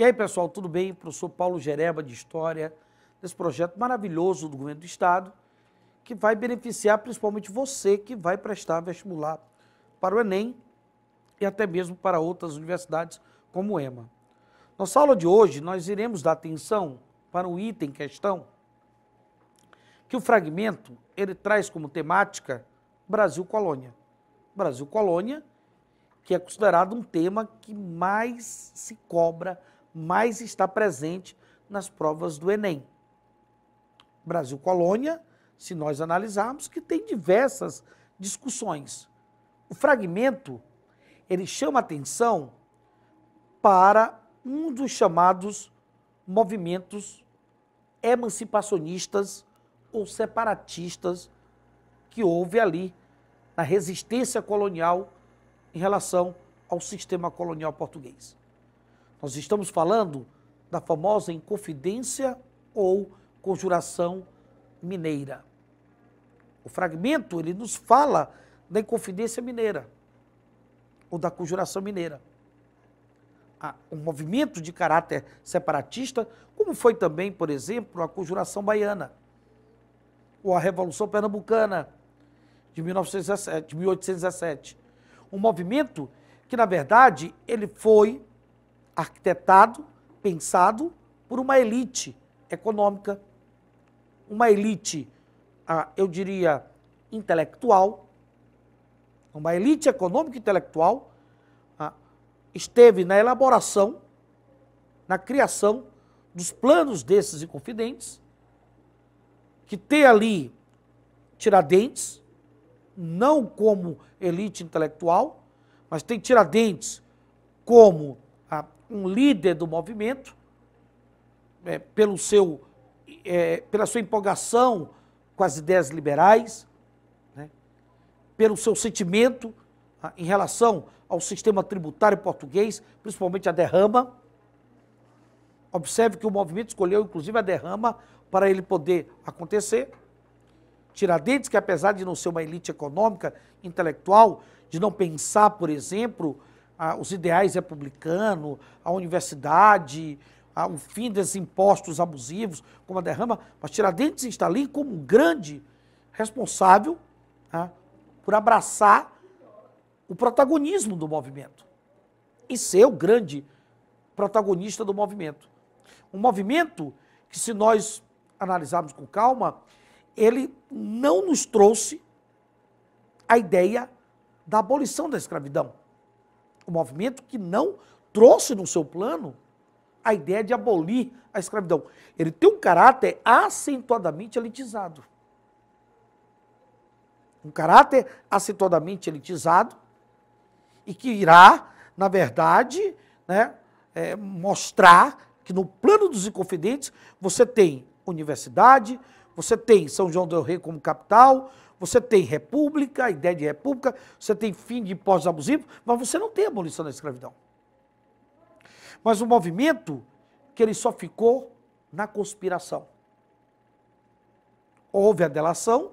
E aí, pessoal, tudo bem? Professor Paulo Gereba de História, desse projeto maravilhoso do governo do Estado, que vai beneficiar principalmente você que vai prestar vestibular para o Enem e até mesmo para outras universidades como o EMA. Nossa aula de hoje, nós iremos dar atenção para o item questão, que o fragmento ele traz como temática Brasil Colônia. Brasil Colônia, que é considerado um tema que mais se cobra mais está presente nas provas do Enem. Brasil Colônia, se nós analisarmos, que tem diversas discussões. O fragmento, ele chama atenção para um dos chamados movimentos emancipacionistas ou separatistas que houve ali na resistência colonial em relação ao sistema colonial português. Nós estamos falando da famosa Inconfidência ou Conjuração Mineira. O fragmento ele nos fala da Inconfidência Mineira ou da Conjuração Mineira. um movimento de caráter separatista, como foi também, por exemplo, a Conjuração Baiana ou a Revolução Pernambucana de 1917, 1817. Um movimento que, na verdade, ele foi arquitetado, pensado por uma elite econômica, uma elite, ah, eu diria, intelectual, uma elite econômica e intelectual, ah, esteve na elaboração, na criação dos planos desses inconfidentes, que tem ali Tiradentes, não como elite intelectual, mas tem Tiradentes como um líder do movimento, é, pelo seu, é, pela sua empolgação com as ideias liberais, né, pelo seu sentimento ah, em relação ao sistema tributário português, principalmente a derrama. Observe que o movimento escolheu, inclusive, a derrama para ele poder acontecer. Tiradentes, que apesar de não ser uma elite econômica, intelectual, de não pensar, por exemplo, os ideais republicanos, a universidade, o fim desses impostos abusivos, como a derrama, mas Tiradentes está ali como um grande responsável tá, por abraçar o protagonismo do movimento e ser o grande protagonista do movimento. Um movimento que, se nós analisarmos com calma, ele não nos trouxe a ideia da abolição da escravidão o movimento que não trouxe no seu plano a ideia de abolir a escravidão. Ele tem um caráter acentuadamente elitizado. Um caráter acentuadamente elitizado e que irá, na verdade, né, é, mostrar que no plano dos Inconfidentes você tem universidade, você tem São João del Rei como capital, você tem república, a ideia de república, você tem fim de impostos abusivos, mas você não tem abolição da escravidão. Mas o movimento que ele só ficou na conspiração. Houve a delação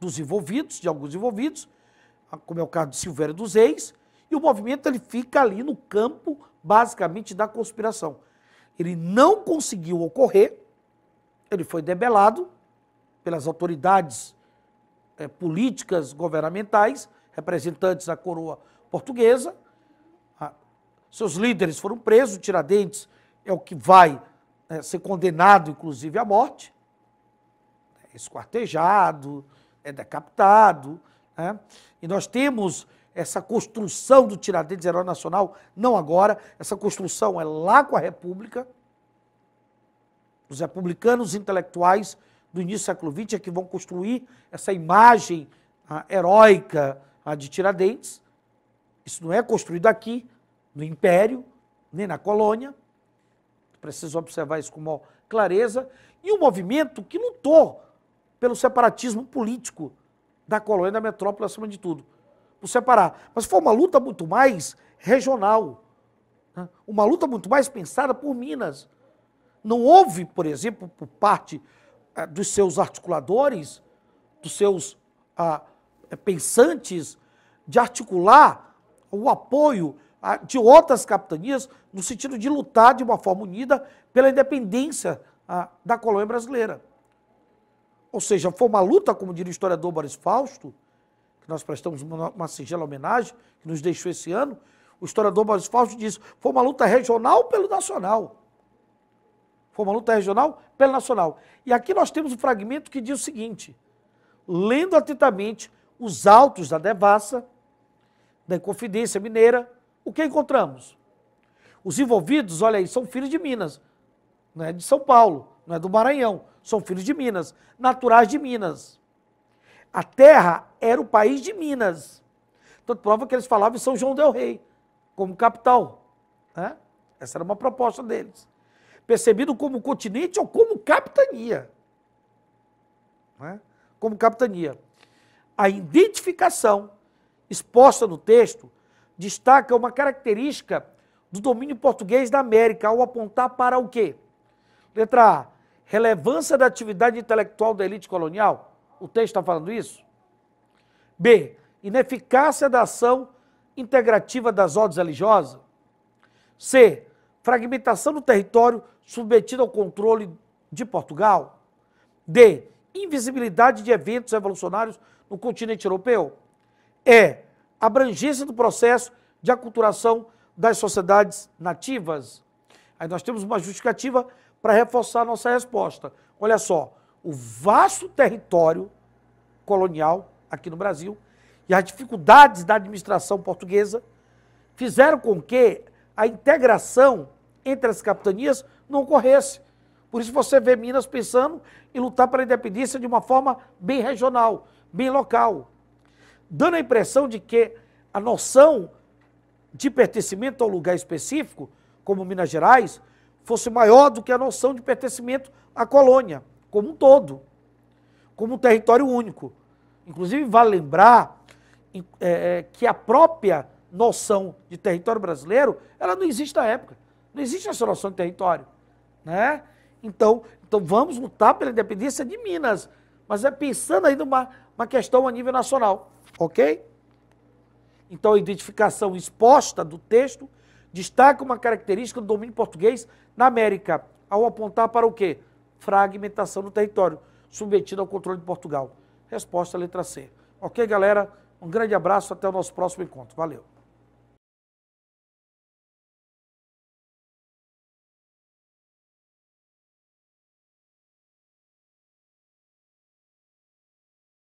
dos envolvidos, de alguns envolvidos, como é o caso de Silvério dos Reis, e o movimento ele fica ali no campo basicamente da conspiração. Ele não conseguiu ocorrer, ele foi debelado pelas autoridades é, políticas governamentais, representantes da coroa portuguesa. A, ah, seus líderes foram presos, Tiradentes é o que vai é, ser condenado, inclusive, à morte, é esquartejado, é decapitado. Né. E nós temos essa construção do Tiradentes Herói Nacional, não agora, essa construção é lá com a República. Os republicanos intelectuais do início do século XX é que vão construir essa imagem ah, heróica ah, de Tiradentes. Isso não é construído aqui, no Império, nem na colônia. Preciso observar isso com maior clareza. E um movimento que lutou pelo separatismo político da colônia da metrópole, acima de tudo, por separar. Mas foi uma luta muito mais regional, né? uma luta muito mais pensada por Minas. Não houve, por exemplo, por parte ah, dos seus articuladores, dos seus ah, eh, pensantes, de articular o apoio ah, de outras capitanias no sentido de lutar de uma forma unida pela independência ah, da colônia brasileira. Ou seja, foi uma luta, como diria o historiador Boris Fausto, que nós prestamos uma, uma singela homenagem, que nos deixou esse ano, o historiador Boris Fausto diz, foi uma luta regional pelo nacional como a luta regional pela nacional. E aqui nós temos um fragmento que diz o seguinte: lendo atentamente os autos da devassa, da Inconfidência Mineira, o que encontramos? Os envolvidos, olha aí, são filhos de Minas, não é de São Paulo, não é do Maranhão, são filhos de Minas, naturais de Minas. A terra era o país de Minas. Tanto prova que eles falavam em São João del Rei, como capital. Né? Essa era uma proposta deles percebido como continente ou como capitania. É? Como capitania. A identificação exposta no texto destaca uma característica do domínio português da América ao apontar para o quê? Letra A. Relevância da atividade intelectual da elite colonial. O texto está falando isso? B. Ineficácia da ação integrativa das ordens religiosas. C. Fragmentação do território submetido ao controle de Portugal? D. Invisibilidade de eventos revolucionários no continente europeu? E. É abrangência do processo de aculturação das sociedades nativas? Aí nós temos uma justificativa para reforçar a nossa resposta. Olha só, o vasto território colonial aqui no Brasil e as dificuldades da administração portuguesa fizeram com que a integração entre as capitanias não ocorresse. Por isso você vê Minas pensando em lutar pela independência de uma forma bem regional, bem local, dando a impressão de que a noção de pertencimento a um lugar específico, como Minas Gerais, fosse maior do que a noção de pertencimento à colônia, como um todo, como um território único. Inclusive, vale lembrar é, é, que a própria noção de território brasileiro, ela não existe na época. Não existe a solução de território, né? Então, então vamos lutar pela independência de Minas, mas é pensando aí numa uma questão a nível nacional, ok? Então, a identificação exposta do texto destaca uma característica do domínio português na América, ao apontar para o quê? Fragmentação do território, submetido ao controle de Portugal. Resposta letra C. Ok, galera? Um grande abraço, até o nosso próximo encontro. Valeu!